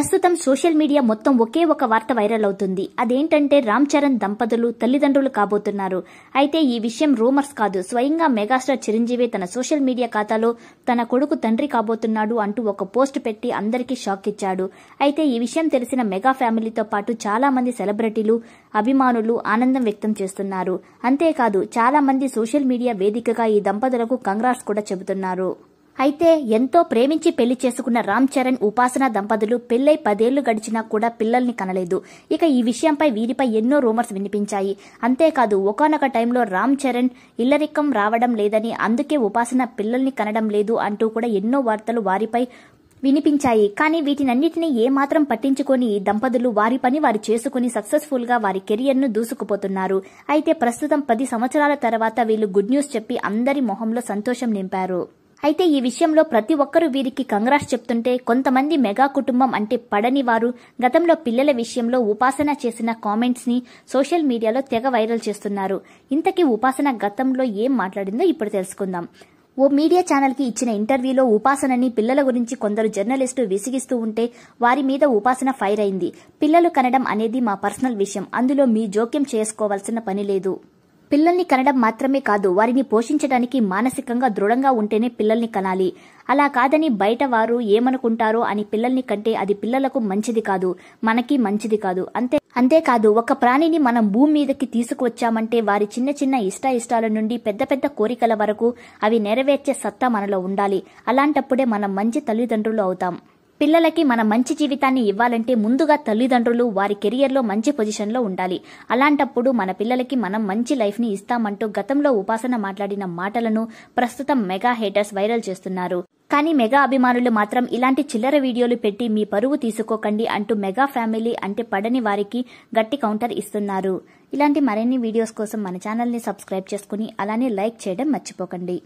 ప్రస్తుతం social media మొత్తం ఒకే ఒక వార్త వైరల్ అవుతుంది అదేంటంటే రామ్ చరణ్ దంపతులు తల్లిదండ్రులు కాబోతున్నారు అయితే ఈ విషయం రూమర్స్ కాదు స్వయంగా మెగాస్టార్ చిరంజీవి తన సోషల్ మీడియా ఖాతాలో తన కొడుకు తండ్రి కాబోతున్నాడు అంటూ ఒక పోస్ట్ పెట్టి అందరికీ షాక్ ఇచ్చాడు అయితే ఈ విషయం తెలిసిన మెగా ఫ్యామిలీతో పాటు చాలా మంది సెలబ్రిటీలు అభిమానులు ఆనందం వ్యక్తం చేస్తున్నారు అంతేకాదు చాలా మంది సోషల్ మీడియా వేదికగా ఈ దంపతులకు కంగ్రాట్స్ కూడా చెబుతున్నారు అయితే ఎంతో ప్రేమించి పెళ్లి చేసుకున్న రామ్ చరణ్ ఉపాసన దంపతులు పెళ్లై పదేళ్లు గడిచినా కూడా పిల్లల్ని కనలేదు ఇక ఈ విషయంపై వీరిపై ఎన్నో రూమర్స్ వినిపించాయి అంతేకాదు ఒకనొక టైంలో రామ్ చరణ్ ఇల్లరికం రావడం లేదని అందుకే ఉపాసన పిల్లల్ని కనడం లేదు అంటూ కూడా ఎన్నో వార్తలు వారిపై వినిపించాయి కానీ వీటినన్నిటినీ ఏమాత్రం పట్టించుకొని ఈ దంపతులు వారి పని వారు చేసుకుని సక్సెస్ఫుల్ గా వారి కెరియర్ ను దూసుకుపోతున్నారు అయితే ప్రస్తుతం పది సంవత్సరాల తర్వాత వీళ్ళు గుడ్ న్యూస్ చెప్పి అందరి మొహంలో సంతోషం నింపారు అయితే ఈ విషయంలో ప్రతి ఒక్కరూ వీరికి కంగ్రాస్ చెప్తుంటే కొంతమంది మెగా కుటుంబం అంటే పడని వారు గతంలో పిల్లల విషయంలో ఉపాసన చేసిన కామెంట్స్ ని సోషల్ మీడియాలో తెగ వైరల్ చేస్తున్నారు ఇంతకీ ఉపాసన గతంలో ఏం మాట్లాడిందో ఇప్పుడు తెలుసుకుందాం ఓ మీడియా ఛానల్కి ఇచ్చిన ఇంటర్వ్యూలో ఉపాసనని పిల్లల గురించి కొందరు జర్నలిస్టు విసిగిస్తూ ఉంటే వారి మీద ఉపాసన ఫైర్ అయింది పిల్లలు కనడం అనేది మా పర్సనల్ విషయం అందులో మీ జోక్యం చేసుకోవాల్సిన పని లేదు పిల్లల్ని కనడం మాత్రమే కాదు వారిని పోషించడానికి మానసికంగా దృఢంగా ఉంటేనే పిల్లల్ని కనాలి అలా కాదని బయట వారు ఏమనుకుంటారో అని పిల్లల్ని కంటే అది పిల్లలకు మంచిది కాదు మనకి మంచిది కాదు అంతే అంతేకాదు ఒక ప్రాణిని మనం భూమి మీదకి తీసుకువచ్చామంటే వారి చిన్న చిన్న ఇష్ట ఇష్టాల నుండి పెద్ద పెద్ద కోరికల వరకు అవి నెరవేర్చే సత్తా మనలో ఉండాలి అలాంటప్పుడే మనం మంచి తల్లిదండ్రులు అవుతాం పిల్లలకి మన మంచి జీవితాన్ని ఇవ్వాలంటే ముందుగా తల్లిదండ్రులు వారి కెరియర్లో మంచి పొజిషన్లో ఉండాలి అలాంటప్పుడు మన పిల్లలకి మనం మంచి లైఫ్ని ఇస్తామంటూ గతంలో ఉపాసన మాట్లాడిన మాటలను ప్రస్తుతం మెగా హేటర్స్ వైరల్ చేస్తున్నారు కానీ మెగా అభిమానులు మాత్రం ఇలాంటి చిల్లర వీడియోలు పెట్టి మీ పరువు తీసుకోకండి అంటూ మెగా ఫ్యామిలీ అంటే పడని వారికి గట్టి కౌంటర్ ఇస్తున్నారు ఇలాంటి మరిన్ని వీడియోస్ కోసం మన ఛానల్ని సబ్స్క్రైబ్ చేసుకుని అలానే లైక్ చేయడం మర్చిపోకండి